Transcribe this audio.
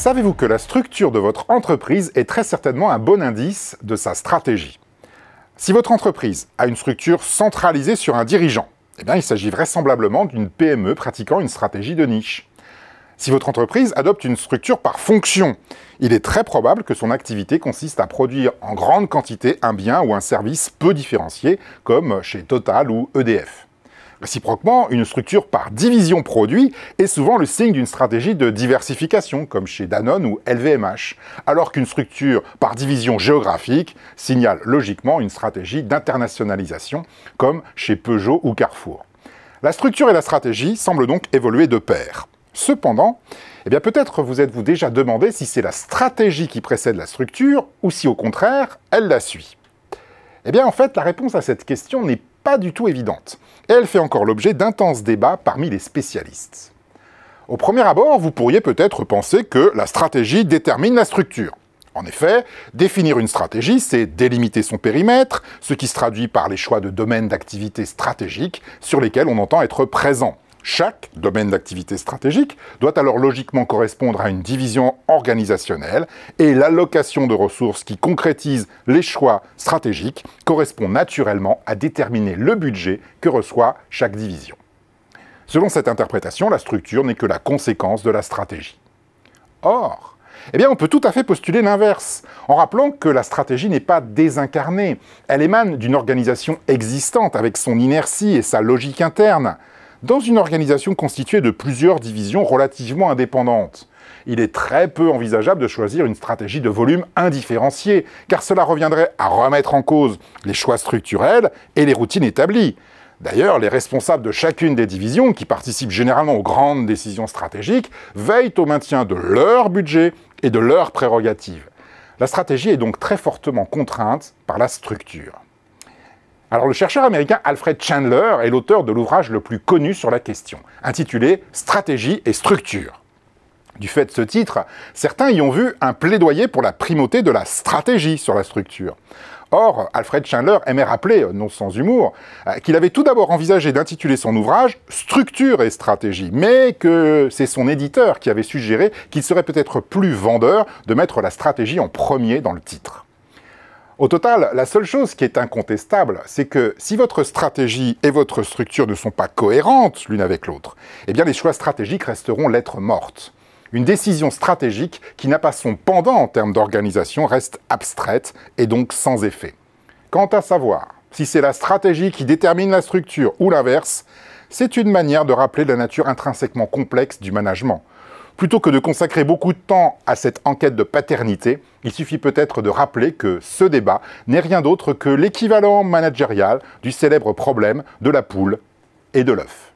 Savez-vous que la structure de votre entreprise est très certainement un bon indice de sa stratégie Si votre entreprise a une structure centralisée sur un dirigeant, eh bien il s'agit vraisemblablement d'une PME pratiquant une stratégie de niche. Si votre entreprise adopte une structure par fonction, il est très probable que son activité consiste à produire en grande quantité un bien ou un service peu différencié, comme chez Total ou EDF. Réciproquement, une structure par division produit est souvent le signe d'une stratégie de diversification, comme chez Danone ou LVMH, alors qu'une structure par division géographique signale logiquement une stratégie d'internationalisation, comme chez Peugeot ou Carrefour. La structure et la stratégie semblent donc évoluer de pair. Cependant, eh peut-être vous êtes-vous déjà demandé si c'est la stratégie qui précède la structure ou si au contraire, elle la suit. Eh bien en fait, la réponse à cette question n'est pas du tout évidente, elle fait encore l'objet d'intenses débats parmi les spécialistes. Au premier abord, vous pourriez peut-être penser que la stratégie détermine la structure. En effet, définir une stratégie, c'est délimiter son périmètre, ce qui se traduit par les choix de domaines d'activité stratégiques sur lesquels on entend être présent. Chaque domaine d'activité stratégique doit alors logiquement correspondre à une division organisationnelle et l'allocation de ressources qui concrétise les choix stratégiques correspond naturellement à déterminer le budget que reçoit chaque division. Selon cette interprétation, la structure n'est que la conséquence de la stratégie. Or, eh bien, on peut tout à fait postuler l'inverse, en rappelant que la stratégie n'est pas désincarnée, elle émane d'une organisation existante avec son inertie et sa logique interne dans une organisation constituée de plusieurs divisions relativement indépendantes. Il est très peu envisageable de choisir une stratégie de volume indifférenciée, car cela reviendrait à remettre en cause les choix structurels et les routines établies. D'ailleurs, les responsables de chacune des divisions, qui participent généralement aux grandes décisions stratégiques, veillent au maintien de leur budget et de leurs prérogatives. La stratégie est donc très fortement contrainte par la structure. Alors le chercheur américain Alfred Chandler est l'auteur de l'ouvrage le plus connu sur la question, intitulé Stratégie et structure. Du fait de ce titre, certains y ont vu un plaidoyer pour la primauté de la stratégie sur la structure. Or, Alfred Chandler aimait rappeler, non sans humour, euh, qu'il avait tout d'abord envisagé d'intituler son ouvrage Structure et stratégie, mais que c'est son éditeur qui avait suggéré qu'il serait peut-être plus vendeur de mettre la stratégie en premier dans le titre. Au total, la seule chose qui est incontestable, c'est que si votre stratégie et votre structure ne sont pas cohérentes l'une avec l'autre, eh bien les choix stratégiques resteront lettre morte. Une décision stratégique qui n'a pas son pendant en termes d'organisation reste abstraite et donc sans effet. Quant à savoir si c'est la stratégie qui détermine la structure ou l'inverse, c'est une manière de rappeler la nature intrinsèquement complexe du management. Plutôt que de consacrer beaucoup de temps à cette enquête de paternité, il suffit peut-être de rappeler que ce débat n'est rien d'autre que l'équivalent managérial du célèbre problème de la poule et de l'œuf.